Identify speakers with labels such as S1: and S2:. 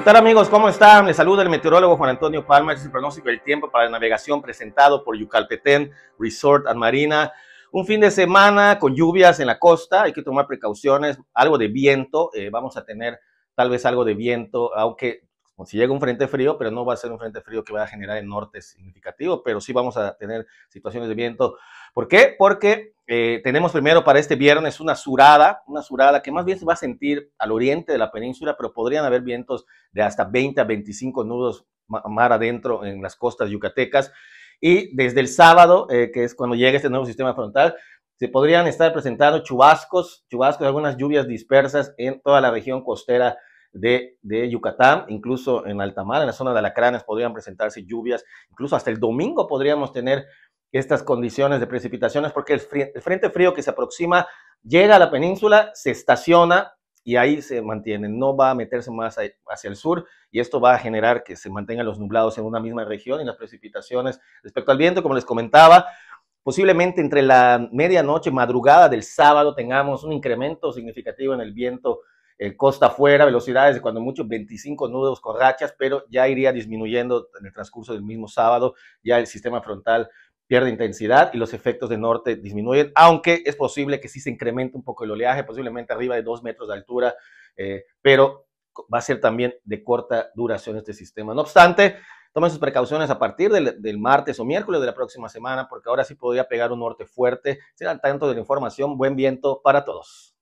S1: ¿Qué tal amigos? ¿Cómo están? Les saluda el meteorólogo Juan Antonio Palma. Este es el pronóstico del tiempo para la navegación presentado por Yucalpetén Resort and Marina. Un fin de semana con lluvias en la costa. Hay que tomar precauciones. Algo de viento. Eh, vamos a tener tal vez algo de viento, aunque si llega un frente frío, pero no va a ser un frente frío que va a generar el norte significativo, pero sí vamos a tener situaciones de viento. ¿Por qué? Porque eh, tenemos primero para este viernes una surada, una surada que más bien se va a sentir al oriente de la península, pero podrían haber vientos de hasta 20 a 25 nudos mar adentro en las costas yucatecas. Y desde el sábado, eh, que es cuando llega este nuevo sistema frontal, se podrían estar presentando chubascos, chubascos, algunas lluvias dispersas en toda la región costera de, Yucatán, incluso en Altamar, en la zona de Alacranes podrían presentarse lluvias, incluso hasta el domingo podríamos tener estas condiciones de precipitaciones porque el, frente frío que se aproxima llega a la península, se estaciona y ahí se mantiene, no va a meterse más hacia el sur y esto va a generar que se mantengan los nublados en una misma región y las precipitaciones respecto al viento, como les comentaba, posiblemente entre la medianoche, madrugada del sábado tengamos un incremento significativo en el viento eh, costa afuera, velocidades de cuando mucho 25 nudos con rachas, pero ya iría disminuyendo en el transcurso del mismo sábado, ya el sistema frontal pierde intensidad y los efectos de norte disminuyen, aunque es posible que sí se incremente un poco el oleaje, posiblemente arriba de dos metros de altura, eh, pero va a ser también de corta duración este sistema. No obstante, tomen sus precauciones a partir del, martes o miércoles de la próxima semana, porque ahora sí podría pegar un norte fuerte. Será tanto de la información. Buen viento para todos.